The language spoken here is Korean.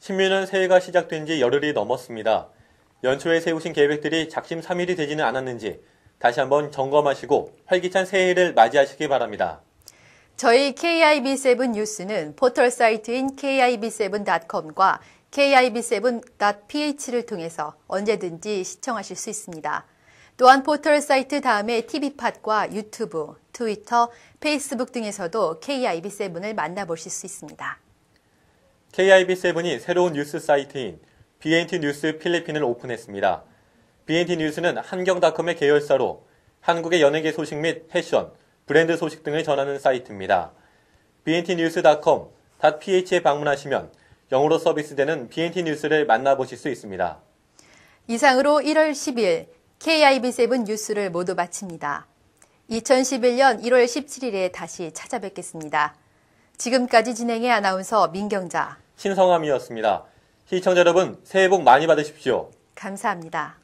신묘년 새해가 시작된 지 열흘이 넘었습니다. 연초에 세우신 계획들이 작심 3일이 되지는 않았는지 다시 한번 점검하시고 활기찬 새해를 맞이하시기 바랍니다. 저희 KIB7 뉴스는 포털 사이트인 kib7.com과 kib7.ph를 통해서 언제든지 시청하실 수 있습니다. 또한 포털 사이트 다음에 TV팟과 유튜브, 트위터, 페이스북 등에서도 KIB7을 만나보실 수 있습니다. KIB7이 새로운 뉴스 사이트인 BNT 뉴스 필리핀을 오픈했습니다. BNT 뉴스는 한경닷컴의 계열사로 한국의 연예계 소식 및 패션, 브랜드 소식 등을 전하는 사이트입니다. bntnews.com.ph에 방문하시면 영어로 서비스되는 BNT 뉴스를 만나보실 수 있습니다. 이상으로 1월 10일 KIB7 뉴스를 모두 마칩니다. 2011년 1월 17일에 다시 찾아뵙겠습니다. 지금까지 진행의 아나운서 민경자 신성함이었습니다. 시청자 여러분 새해 복 많이 받으십시오. 감사합니다.